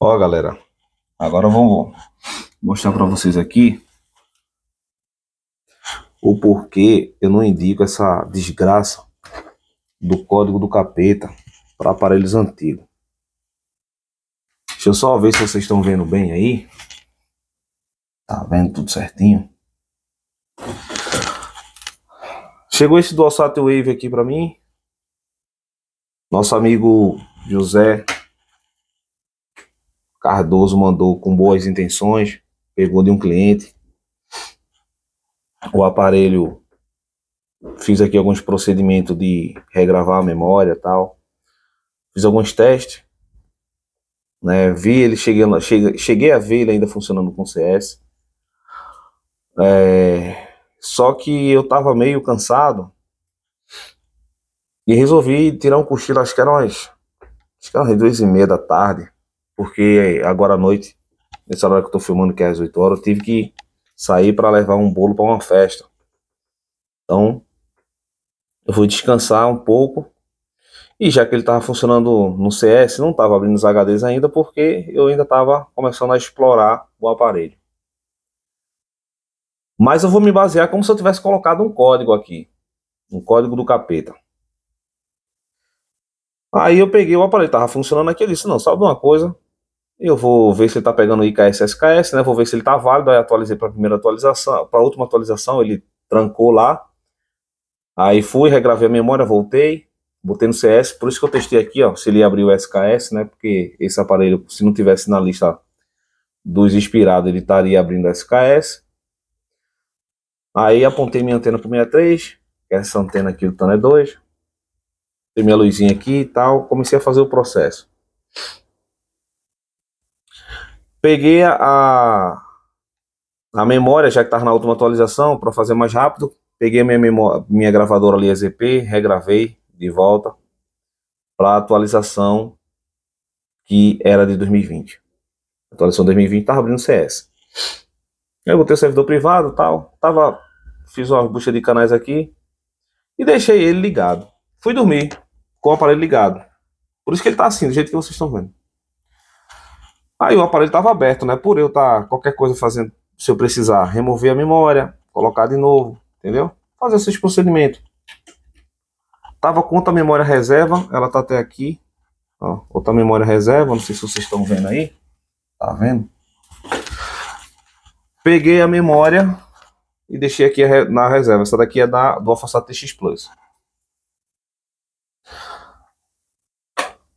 Ó, galera, agora vamos vou mostrar para vocês aqui o porquê eu não indico essa desgraça do código do capeta para aparelhos antigos. Deixa eu só ver se vocês estão vendo bem aí. Tá vendo tudo certinho? Chegou esse DualSat Wave aqui para mim. Nosso amigo José Cardoso mandou com boas intenções, pegou de um cliente. O aparelho, fiz aqui alguns procedimentos de regravar a memória tal. Fiz alguns testes, né? Vi ele, chegando, cheguei, cheguei a ver ele ainda funcionando com CS. É, só que eu tava meio cansado e resolvi tirar um cochilo, acho que era umas, acho que era umas duas e meia da tarde porque agora à noite, nessa hora que eu tô filmando, que é às 8 horas, eu tive que sair para levar um bolo para uma festa. Então, eu vou descansar um pouco. E já que ele estava funcionando no CS, não estava abrindo os HDs ainda, porque eu ainda estava começando a explorar o aparelho. Mas eu vou me basear como se eu tivesse colocado um código aqui. Um código do capeta. Aí eu peguei o aparelho, estava funcionando aqui, eu disse, não, sabe uma coisa? Eu vou ver se ele está pegando o IKS SKS, né? Vou ver se ele está válido. Aí atualizei para a primeira atualização, para a última atualização, ele trancou lá. Aí fui, regravei a memória, voltei, botei no CS. Por isso que eu testei aqui, ó, se ele abriu o SKS, né? Porque esse aparelho, se não tivesse na lista dos inspirados, ele estaria abrindo o SKS. Aí apontei minha antena para 63, é essa antena aqui do Tanner 2. Tem minha luzinha aqui e tal. Comecei a fazer o processo. Peguei a, a memória, já que estava na última atualização, para fazer mais rápido. Peguei minha, memória, minha gravadora ali, EZP, regravei de volta para a atualização que era de 2020. A atualização 2020 estava abrindo CS. Aí eu botei o servidor privado tal. Tava, fiz uma bucha de canais aqui e deixei ele ligado. Fui dormir com o aparelho ligado. Por isso que ele está assim, do jeito que vocês estão vendo. Aí o aparelho estava aberto, né? Por eu estar tá, qualquer coisa fazendo, se eu precisar remover a memória, colocar de novo, entendeu? Fazer esses procedimentos. Tava com outra memória reserva, ela tá até aqui. Ó, outra memória reserva, não sei se vocês estão vendo aí. Tá vendo? Peguei a memória e deixei aqui na reserva. Essa daqui é da, do AlphaSat TX Plus.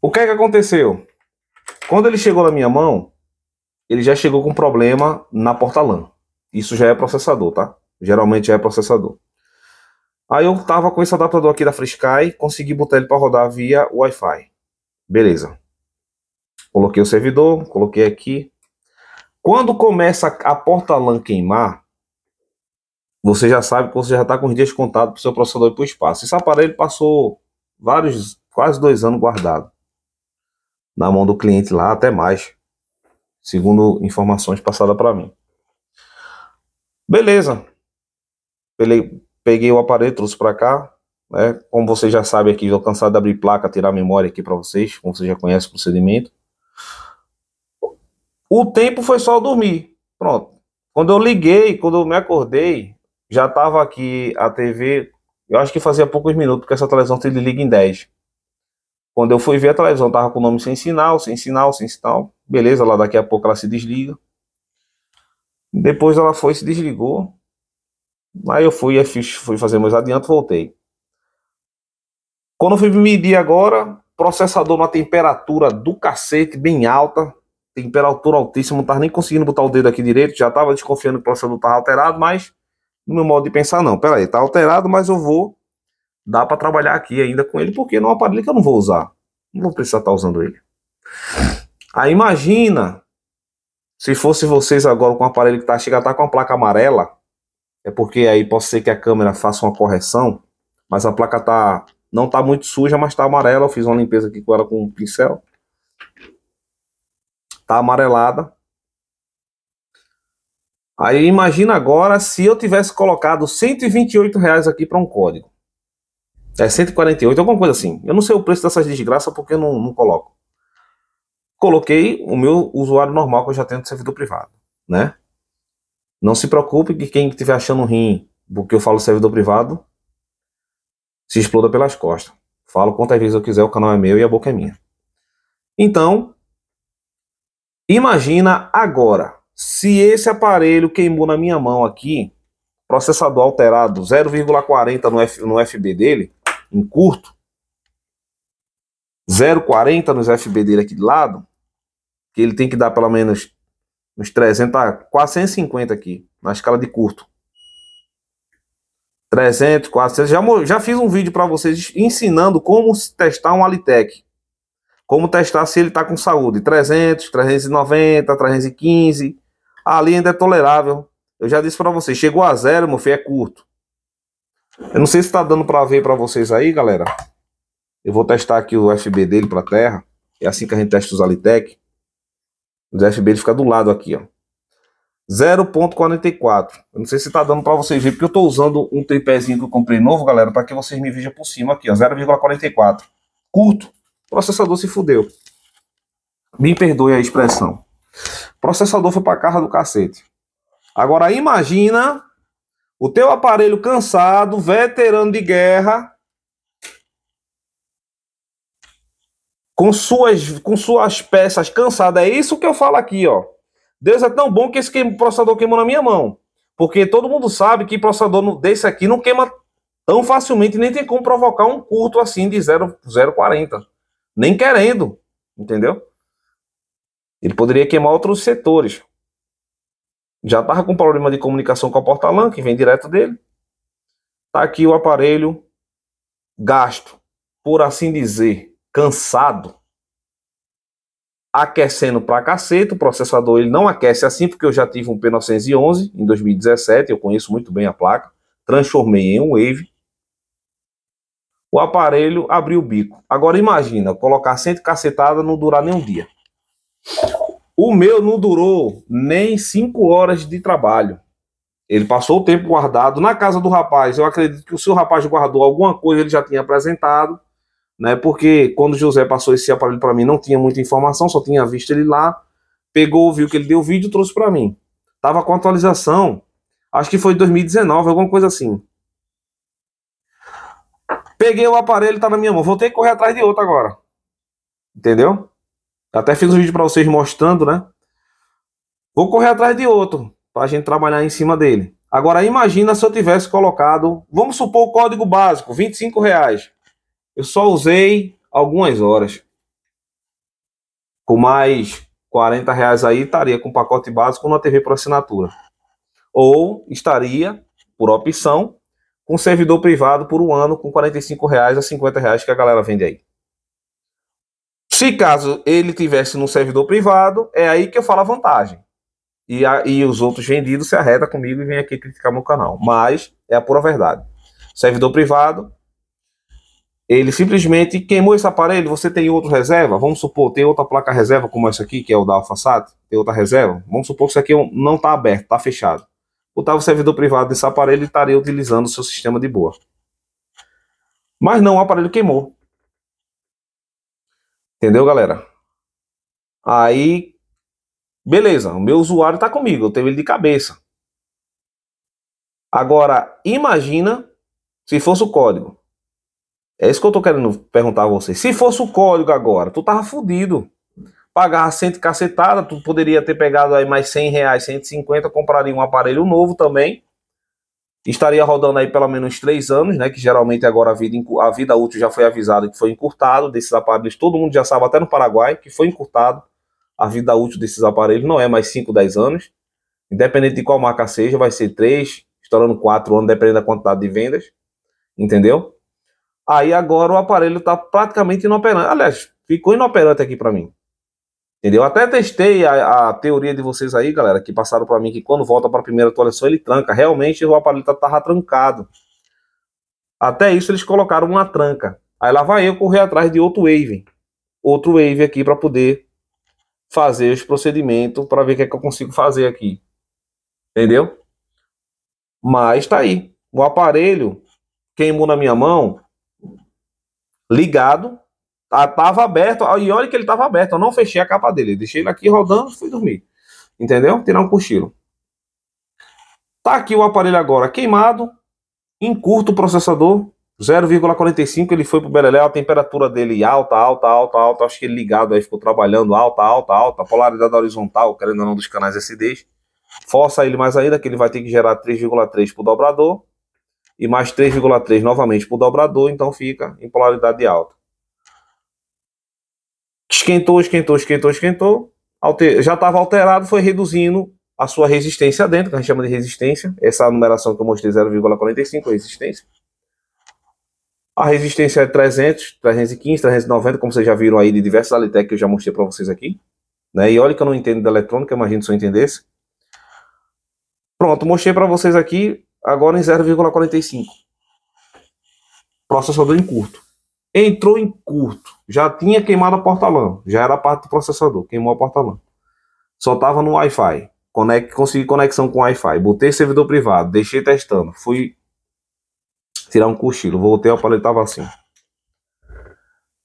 O que é que aconteceu? Quando ele chegou na minha mão, ele já chegou com problema na porta LAN. Isso já é processador, tá? Geralmente já é processador. Aí eu tava com esse adaptador aqui da FreeSky, consegui botar ele para rodar via Wi-Fi. Beleza. Coloquei o servidor, coloquei aqui. Quando começa a porta LAN queimar, você já sabe que você já está com os dias contados para o seu processador e para o espaço. Esse aparelho passou vários, quase dois anos guardado na mão do cliente lá até mais, segundo informações passadas para mim. Beleza. Peguei, o aparelho, trouxe para cá. Né? Como vocês já sabem aqui, estou cansado de abrir placa, tirar memória aqui para vocês, como vocês já conhecem o procedimento. O tempo foi só dormir. Pronto. Quando eu liguei, quando eu me acordei, já estava aqui a TV. Eu acho que fazia poucos minutos, porque essa televisão tem liga em 10. Quando eu fui ver a televisão, tava com o nome sem sinal, sem sinal, sem sinal. Beleza, lá daqui a pouco ela se desliga. Depois ela foi, se desligou. Aí eu fui, fui fazer meus adiantos, voltei. Quando eu fui medir agora, processador numa temperatura do cacete, bem alta, temperatura altíssima, não tava nem conseguindo botar o dedo aqui direito, já tava desconfiando que o processador tava alterado, mas no meu modo de pensar, não, pera aí, tá alterado, mas eu vou dar para trabalhar aqui ainda com ele, porque não é um aparelho que eu não vou usar. Não vou precisar estar tá usando ele. Aí imagina se fosse vocês agora com o aparelho que está chega a estar tá com a placa amarela, é porque aí pode ser que a câmera faça uma correção, mas a placa tá não tá muito suja, mas tá amarela. Eu fiz uma limpeza aqui com ela com um pincel. Tá amarelada. Aí imagina agora se eu tivesse colocado 128 reais aqui para um código. É 148, alguma coisa assim. Eu não sei o preço dessas desgraças porque eu não, não coloco. Coloquei o meu usuário normal que eu já tenho de servidor privado, né? Não se preocupe que quem estiver achando ruim porque eu falo servidor privado, se exploda pelas costas. Falo quantas vezes eu quiser, o canal é meu e a boca é minha. Então, imagina agora, se esse aparelho queimou na minha mão aqui, processador alterado 0,40 no, no FB dele, em curto, 0,40 nos FB dele aqui de lado, que ele tem que dar pelo menos uns 300, 450 tá, aqui, na escala de curto. 300, 400. Já, já fiz um vídeo para vocês ensinando como testar um Alitec. Como testar se ele está com saúde. 300, 390, 315. Ali ainda é tolerável. Eu já disse para vocês, chegou a zero, meu filho, é curto. Eu não sei se tá dando para ver para vocês aí, galera. Eu vou testar aqui o FB dele para terra. É assim que a gente testa os Alitec. Os FB ele fica do lado aqui, ó. 0.44. Eu não sei se tá dando para vocês ver, porque eu tô usando um tripézinho que eu comprei novo, galera, para que vocês me vejam por cima aqui, ó, 0,44. Curto. O processador se fudeu. Me perdoe a expressão. O processador foi para casa do cacete. Agora imagina o teu aparelho cansado, veterano de guerra, com suas, com suas peças cansadas. É isso que eu falo aqui, ó. Deus é tão bom que esse processador queimou na minha mão. Porque todo mundo sabe que processador desse aqui não queima tão facilmente, nem tem como provocar um curto assim de 0,40. Nem querendo, entendeu? Ele poderia queimar outros setores. Já estava com problema de comunicação com a porta-lã, que vem direto dele. Está aqui o aparelho gasto, por assim dizer, cansado, aquecendo pra caceta, O processador ele não aquece assim, porque eu já tive um P911 em 2017, eu conheço muito bem a placa. Transformei em um Wave. O aparelho abriu o bico. Agora imagina, colocar 100 cacetada não durar nem um dia. O meu não durou nem cinco horas de trabalho. Ele passou o tempo guardado na casa do rapaz. Eu acredito que o seu rapaz guardou alguma coisa, ele já tinha apresentado, né? Porque quando José passou esse aparelho para mim, não tinha muita informação, só tinha visto ele lá. Pegou, viu que ele deu vídeo, trouxe para mim. Tava com atualização, acho que foi 2019, alguma coisa assim. Peguei o aparelho, tá na minha mão. Vou ter que correr atrás de outro agora. Entendeu? Até fiz um vídeo para vocês mostrando, né? Vou correr atrás de outro para a gente trabalhar em cima dele. Agora imagina se eu tivesse colocado, vamos supor o código básico, 25 reais. Eu só usei algumas horas. Com mais 40 reais aí, estaria com pacote básico na TV por assinatura. Ou estaria, por opção, com servidor privado por um ano com 45 reais a 50 reais que a galera vende aí. Se caso ele tivesse num servidor privado, é aí que eu falo a vantagem. E, a, e os outros vendidos se arreda comigo e vem aqui criticar meu canal. Mas é a pura verdade. Servidor privado, ele simplesmente queimou esse aparelho, você tem outro reserva, vamos supor, tem outra placa reserva como essa aqui, que é o da AlphaSat, tem outra reserva, vamos supor que isso aqui é não está aberto, está fechado. O tal servidor privado desse aparelho estaria utilizando o seu sistema de boa. Mas não, o aparelho queimou. Entendeu, galera? Aí, beleza, o meu usuário está comigo, eu tenho ele de cabeça. Agora, imagina se fosse o código. É isso que eu tô querendo perguntar a você. Se fosse o código agora, tu tava fudido. Pagava cento cacetada, tu poderia ter pegado aí mais 100 reais, 150, compraria um aparelho novo também estaria rodando aí pelo menos três anos, né? Que geralmente agora a vida, a vida útil já foi avisada que foi encurtado desses aparelhos. Todo mundo já sabe, até no Paraguai, que foi encurtado. A vida útil desses aparelhos não é mais 5, 10 anos. Independente de qual marca seja, vai ser 3, estourando 4 anos, dependendo da quantidade de vendas. Entendeu? Aí agora o aparelho está praticamente inoperante. Aliás, ficou inoperante aqui para mim. Entendeu? Até testei a, a, teoria de vocês aí, galera, que passaram para mim que quando volta para a primeira atualização ele tranca. Realmente o aparelho estava tá, trancado. Até isso eles colocaram uma tranca. Aí lá vai eu correr atrás de outro wave. Outro wave aqui para poder fazer os procedimentos para ver o que, é que eu consigo fazer aqui. Entendeu? Mas tá aí. O aparelho queimou na minha mão ligado Estava aberto, e olha que ele estava aberto, eu não fechei a capa dele, deixei ele aqui rodando fui dormir. Entendeu? Tirar um cochilo. Tá aqui o aparelho agora queimado, encurta o processador, 0,45 ele foi pro Beleléu, a temperatura dele alta, alta, alta, alta, acho que ele ligado aí ficou trabalhando alta, alta, alta, polaridade horizontal, querendo ou não dos canais SDs. Força ele mais ainda que ele vai ter que gerar 3,3 pro dobrador e mais 3,3 novamente pro dobrador, então fica em polaridade alta. Esquentou, esquentou, esquentou, esquentou. Alter... Já estava alterado, foi reduzindo a sua resistência dentro, que a gente chama de resistência. Essa numeração que eu mostrei, 0,45, resistência. A resistência é 300, 315, 390, como vocês já viram aí de diversas Alitec que eu já mostrei para vocês aqui. Né? E olha que eu não entendo da eletrônica, imagina se eu entendesse. Pronto, mostrei para vocês aqui, agora em 0,45. Processador em curto. Entrou em curto já tinha queimado a porta-lã, já era parte do processador, queimou a porta-lã. Só estava no Wi-Fi, consegui conexão com Wi-Fi, botei servidor privado, deixei testando, fui tirar um cochilo, voltei, o aparelho estava assim.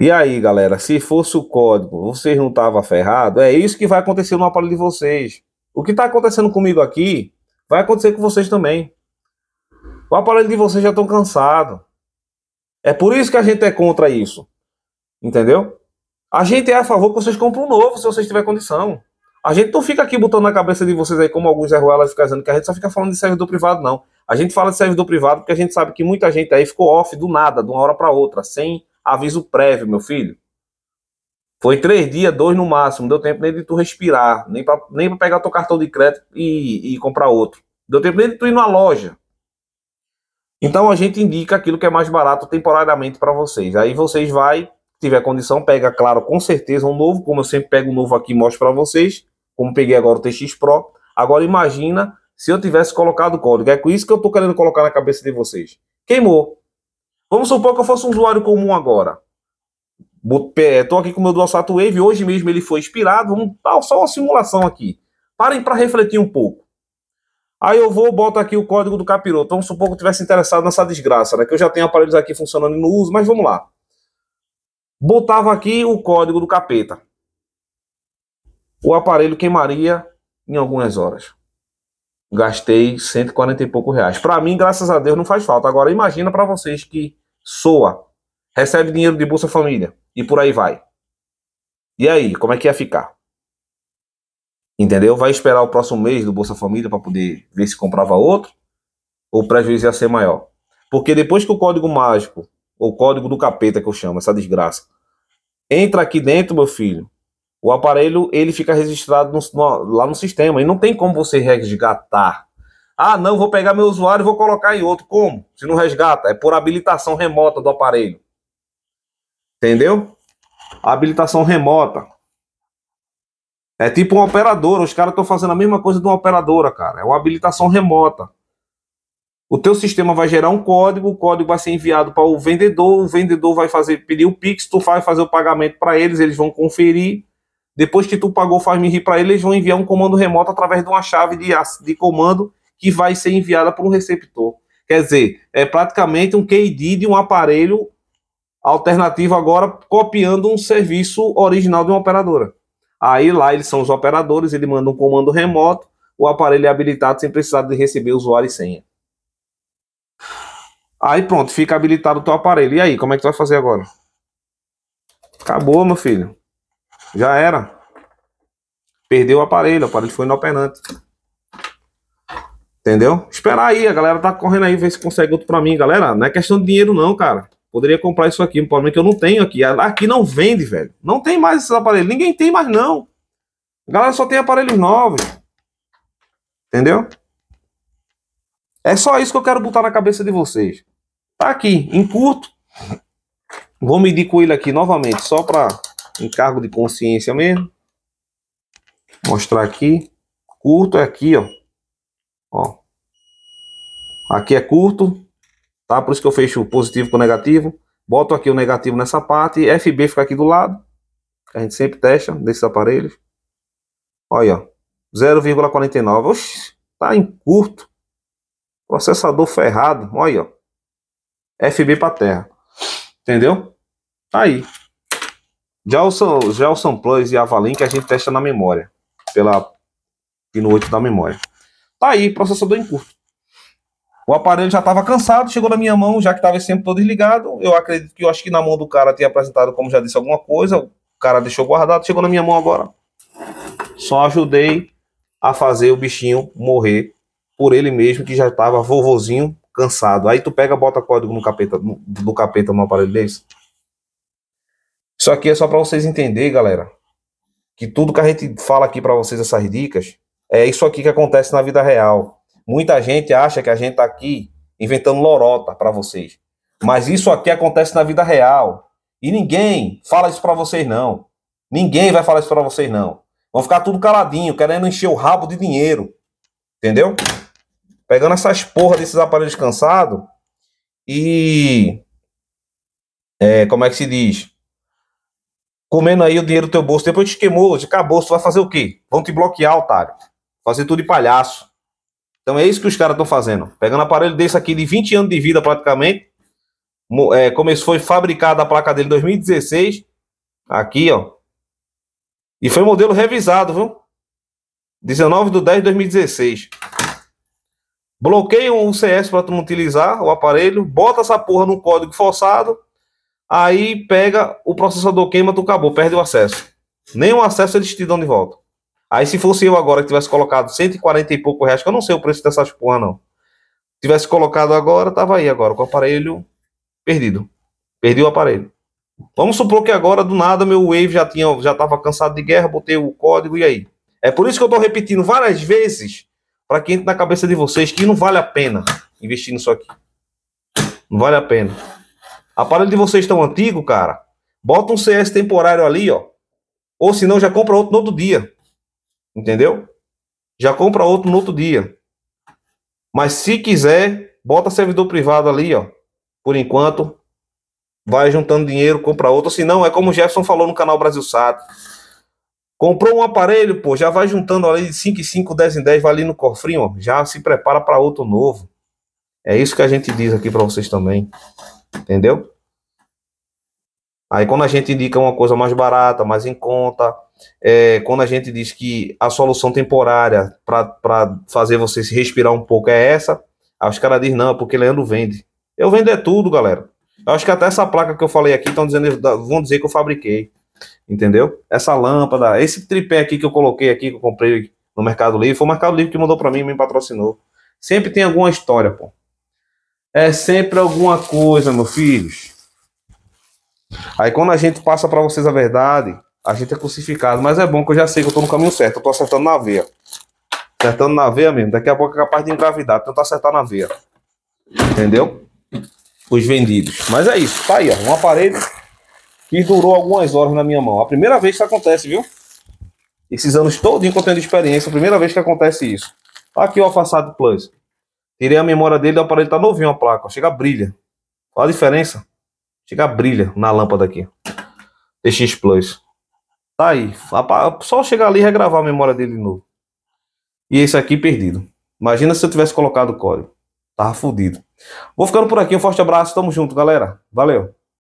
E aí, galera, se fosse o código, vocês não estavam ferrado. É isso que vai acontecer no aparelho de vocês. O que está acontecendo comigo aqui, vai acontecer com vocês também. O aparelho de vocês já estão cansado. É por isso que a gente é contra isso. Entendeu? A gente é a favor que vocês comprem um novo, se vocês tiverem condição. A gente não fica aqui botando na cabeça de vocês aí, como alguns Zé Ruelas ficam dizendo, que a gente só fica falando de servidor privado, não. A gente fala de servidor privado porque a gente sabe que muita gente aí ficou off do nada, de uma hora para outra, sem aviso prévio, meu filho. Foi três dias, dois no máximo, deu tempo nem de tu respirar, nem para nem pra pegar teu cartão de crédito e, e comprar outro. Deu tempo nem de tu ir numa loja. Então a gente indica aquilo que é mais barato temporariamente para vocês. Aí vocês vai tiver condição, pega, claro, com certeza um novo, como eu sempre pego um novo aqui e mostro para vocês, como peguei agora o TX Pro. Agora imagina se eu tivesse colocado o código. É com isso que eu estou querendo colocar na cabeça de vocês. Queimou. Vamos supor que eu fosse um usuário comum agora. Estou é, aqui com o meu DualSat Wave, hoje mesmo ele foi expirado, vamos dar só uma simulação aqui. Parem para refletir um pouco. Aí eu vou, boto aqui o código do capiroto. Vamos supor que eu tivesse interessado nessa desgraça, né? Que eu já tenho aparelhos aqui funcionando no uso, mas vamos lá botava aqui o código do capeta. O aparelho queimaria em algumas horas. Gastei 140 e pouco reais. Para mim, graças a Deus, não faz falta. Agora, imagina para vocês que soa, recebe dinheiro de Bolsa Família e por aí vai. E aí, como é que ia ficar? Entendeu? Vai esperar o próximo mês do Bolsa Família para poder ver se comprava outro? Ou o prejuízo ia ser maior? Porque depois que o código mágico, ou código do capeta que eu chamo, essa desgraça, entra aqui dentro, meu filho, o aparelho ele fica registrado no, no, lá no sistema e não tem como você resgatar. Ah, não, vou pegar meu usuário e vou colocar em outro. Como? Se não resgata, é por habilitação remota do aparelho. Entendeu? habilitação remota. É tipo uma operadora. Os caras estão fazendo a mesma coisa de uma operadora, cara. É uma habilitação remota. O teu sistema vai gerar um código, o código vai ser enviado para o vendedor, o vendedor vai fazer pedir o Pix, tu vai fazer o pagamento para eles, eles vão conferir. Depois que tu pagou faz me para eles, eles vão enviar um comando remoto através de uma chave de, de comando que vai ser enviada para um receptor. Quer dizer, é praticamente um KD de um aparelho alternativo agora copiando um serviço original de uma operadora. Aí lá eles são os operadores, ele manda um comando remoto, o aparelho é habilitado sem precisar de receber usuário e senha. Aí pronto, fica habilitado o teu aparelho. E aí, como é que tu vai fazer agora? Acabou, meu filho. Já era. Perdeu o aparelho, o aparelho foi inoperante. Entendeu? Esperar aí, a galera tá correndo aí, ver se consegue outro pra mim. Galera, não é questão de dinheiro não, cara. Poderia comprar isso aqui, um problema que eu não tenho aqui. Aqui não vende, velho. Não tem mais esses aparelhos, ninguém tem mais não. A galera só tem aparelhos novos. Entendeu? É só isso que eu quero botar na cabeça de vocês. Tá aqui, em curto. Vou medir com ele aqui novamente, só para encargo de consciência mesmo. Mostrar aqui. Curto é aqui, ó. Ó. Aqui é curto, tá? Por isso que eu fecho o positivo com o negativo. Boto aqui o negativo nessa parte. FB fica aqui do lado. A gente sempre testa desses aparelhos. Olha, ó. 0,49. Oxi, tá em curto. Processador ferrado. Olha aí, ó. FB para terra. Entendeu? Tá aí. Já o, São, já o São Plus e a Valink a gente testa na memória. Pela pino 8 da memória. Tá aí, processador em curto. O aparelho já estava cansado, chegou na minha mão, já que estava sempre todo desligado. Eu acredito que eu acho que na mão do cara tinha apresentado, como já disse, alguma coisa. O cara deixou guardado, chegou na minha mão agora. Só ajudei a fazer o bichinho morrer por ele mesmo, que já estava vovozinho, cansado. Aí tu pega, bota código no capeta, no, do capeta no aparelho desse. Isso aqui é só para vocês entenderem, galera, que tudo que a gente fala aqui para vocês, essas dicas, é isso aqui que acontece na vida real. Muita gente acha que a gente tá aqui inventando lorota para vocês. Mas isso aqui acontece na vida real. E ninguém fala isso para vocês, não. Ninguém vai falar isso para vocês, não. Vão ficar tudo caladinho, querendo encher o rabo de dinheiro. Entendeu? pegando essas porra desses aparelhos cansados e. É, como é que se diz? Comendo aí o dinheiro do teu bolso. Depois te queimou, te acabou, Você vai fazer o quê? Vão te bloquear, otário. Fazer tudo de palhaço. Então é isso que os caras estão fazendo. Pegando aparelho desse aqui de 20 anos de vida praticamente. É, começou, foi fabricada a placa dele em 2016. Aqui, ó. E foi modelo revisado, viu? 19 de 10 de 2016 bloqueiam o CS para tu não utilizar o aparelho, bota essa porra no código forçado, aí pega o processador, queima, tu acabou, perde o acesso. Nem o acesso eles te dão de volta. Aí se fosse eu agora que tivesse colocado 140 e pouco reais, que eu não sei o preço dessas porra não, tivesse colocado agora, tava aí agora, com o aparelho perdido. Perdi o aparelho. Vamos supor que agora, do nada, meu Wave já tinha, já estava cansado de guerra, botei o código e aí. É por isso que eu estou repetindo várias vezes para que entre na cabeça de vocês que não vale a pena investir nisso aqui. Não vale a pena. Aparelho de vocês tão antigo, cara. Bota um CS temporário ali, ó. Ou senão já compra outro no outro dia. Entendeu? Já compra outro no outro dia. Mas se quiser, bota servidor privado ali, ó. Por enquanto, vai juntando dinheiro, compra outro. Se não, é como o Jefferson falou no canal Brasil Sato. Comprou um aparelho, pô, já vai juntando ali de 5 em 5, 10 em 10, vai ali no cofrinho, ó, já se prepara para outro novo. É isso que a gente diz aqui para vocês também. Entendeu? Aí quando a gente indica uma coisa mais barata, mais em conta, é, quando a gente diz que a solução temporária para fazer você se respirar um pouco é essa, aí os caras dizem, não, é porque Leandro vende. Eu vendo é tudo, galera. Eu acho que até essa placa que eu falei aqui estão dizendo, vão dizer que eu fabriquei entendeu? Essa lâmpada, esse tripé aqui que eu coloquei aqui, que eu comprei no Mercado Livre, foi o Mercado Livre que mandou para mim, me patrocinou. Sempre tem alguma história, pô. É sempre alguma coisa, meus filhos. Aí quando a gente passa para vocês a verdade, a gente é crucificado. Mas é bom que eu já sei que eu tô no caminho certo. Eu tô acertando na veia. Acertando na veia mesmo. Daqui a pouco é capaz de engravidar. Tentar acertar na veia. Entendeu? Os vendidos. Mas é isso. Tá aí, ó. Um aparelho e durou algumas horas na minha mão. A primeira vez que acontece, viu? Esses anos todinho que eu tenho de experiência, a primeira vez que acontece isso. Tá aqui o afastado Plus. Tirei a memória dele, o aparelho tá novinho a placa, chega brilha. Olha a diferença. Chega brilha na lâmpada aqui. TX Plus. Tá aí. Só chegar ali e regravar a memória dele de novo. E esse aqui perdido. Imagina se eu tivesse colocado o código. Tava fodido. Vou ficando por aqui. Um forte abraço. Tamo junto, galera. Valeu.